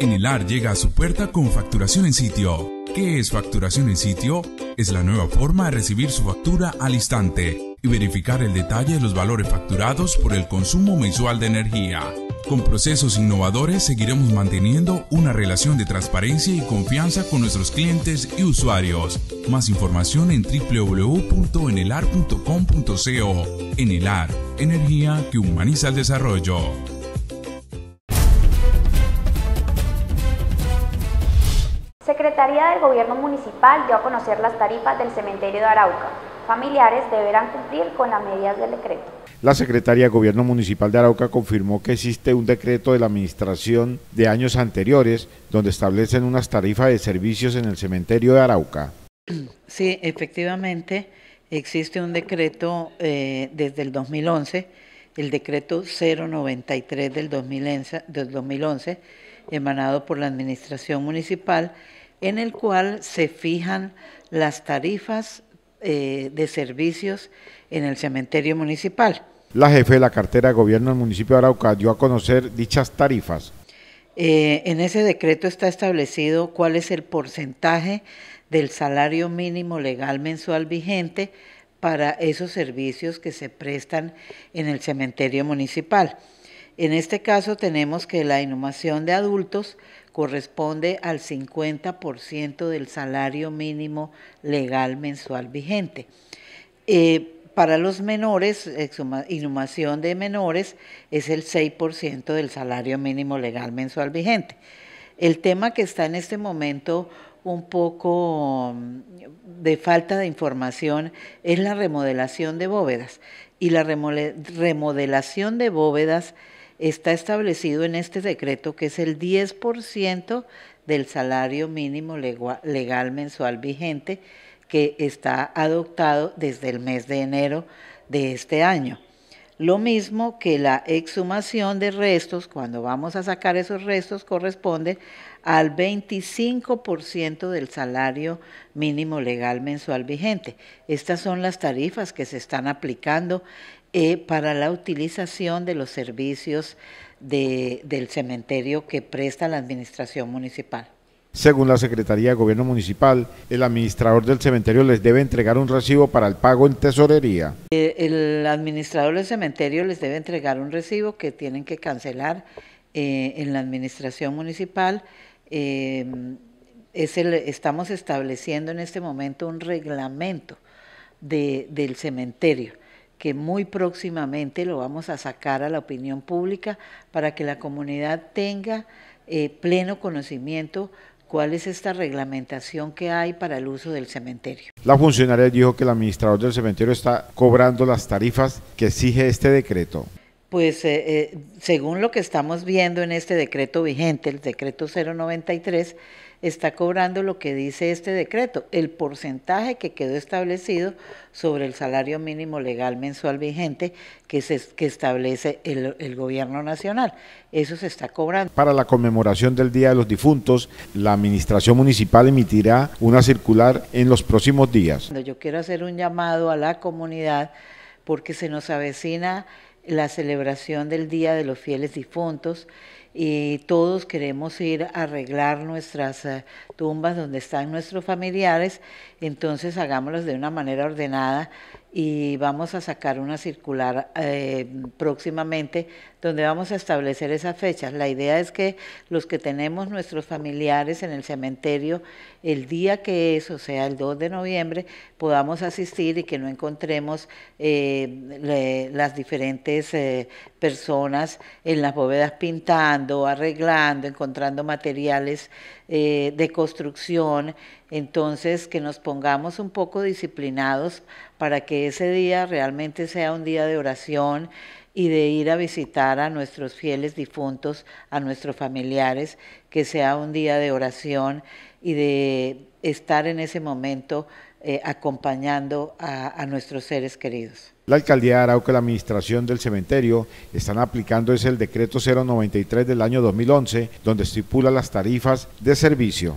Enelar llega a su puerta con facturación en sitio. ¿Qué es facturación en sitio? Es la nueva forma de recibir su factura al instante y verificar el detalle de los valores facturados por el consumo mensual de energía. Con procesos innovadores seguiremos manteniendo una relación de transparencia y confianza con nuestros clientes y usuarios. Más información en www.enelar.com.co. Enelar, energía que humaniza el desarrollo. Secretaría del Gobierno Municipal dio a conocer las tarifas del cementerio de Arauca. Familiares deberán cumplir con las medidas del decreto. La Secretaría del Gobierno Municipal de Arauca confirmó que existe un decreto de la Administración de años anteriores donde establecen unas tarifas de servicios en el cementerio de Arauca. Sí, efectivamente existe un decreto eh, desde el 2011, el decreto 093 del 2011 emanado por la Administración Municipal, en el cual se fijan las tarifas eh, de servicios en el cementerio municipal. La jefe de la cartera de gobierno del municipio de Arauca dio a conocer dichas tarifas. Eh, en ese decreto está establecido cuál es el porcentaje del salario mínimo legal mensual vigente para esos servicios que se prestan en el cementerio municipal. En este caso tenemos que la inhumación de adultos corresponde al 50% del salario mínimo legal mensual vigente. Eh, para los menores, inhumación de menores es el 6% del salario mínimo legal mensual vigente. El tema que está en este momento un poco mm, de falta de información es la remodelación de bóvedas. Y la remodelación de bóvedas está establecido en este decreto que es el 10% del salario mínimo legal mensual vigente que está adoptado desde el mes de enero de este año. Lo mismo que la exhumación de restos, cuando vamos a sacar esos restos, corresponde al 25% del salario mínimo legal mensual vigente. Estas son las tarifas que se están aplicando eh, para la utilización de los servicios del cementerio que presta la Administración Municipal. Según la Secretaría de Gobierno Municipal, el administrador del cementerio les debe entregar un recibo para el pago en tesorería. Eh, el administrador del cementerio les debe entregar un recibo que tienen que cancelar eh, en la administración municipal. es estamos estableciendo en este momento un reglamento del cementerio que muy próximamente lo vamos a sacar a la opinión pública para que la comunidad tenga eh, pleno conocimiento cuál es esta reglamentación que hay para el uso del cementerio. La funcionaria dijo que el administrador del cementerio está cobrando las tarifas que exige este decreto. Pues eh, eh, según lo que estamos viendo en este decreto vigente, el decreto 093, está cobrando lo que dice este decreto, el porcentaje que quedó establecido sobre el salario mínimo legal mensual vigente que, se, que establece el, el gobierno nacional. Eso se está cobrando. Para la conmemoración del Día de los Difuntos, la Administración Municipal emitirá una circular en los próximos días. Yo quiero hacer un llamado a la comunidad porque se nos avecina la celebración del Día de los Fieles Difuntos y todos queremos ir a arreglar nuestras eh, tumbas donde están nuestros familiares, entonces hagámoslas de una manera ordenada y vamos a sacar una circular eh, próximamente donde vamos a establecer esas fechas. La idea es que los que tenemos nuestros familiares en el cementerio, el día que es, o sea, el 2 de noviembre, podamos asistir y que no encontremos eh, las diferentes eh, personas en las bóvedas pintando, arreglando, encontrando materiales de construcción entonces, que nos pongamos un poco disciplinados para que ese día realmente sea un día de oración y de ir a visitar a nuestros fieles difuntos, a nuestros familiares, que sea un día de oración y de estar en ese momento eh, acompañando a, nuestros seres queridos. La alcaldía de Arauca y la administración del cementerio están aplicando es el decreto 093 del año 2011, donde estipula las tarifas de servicio.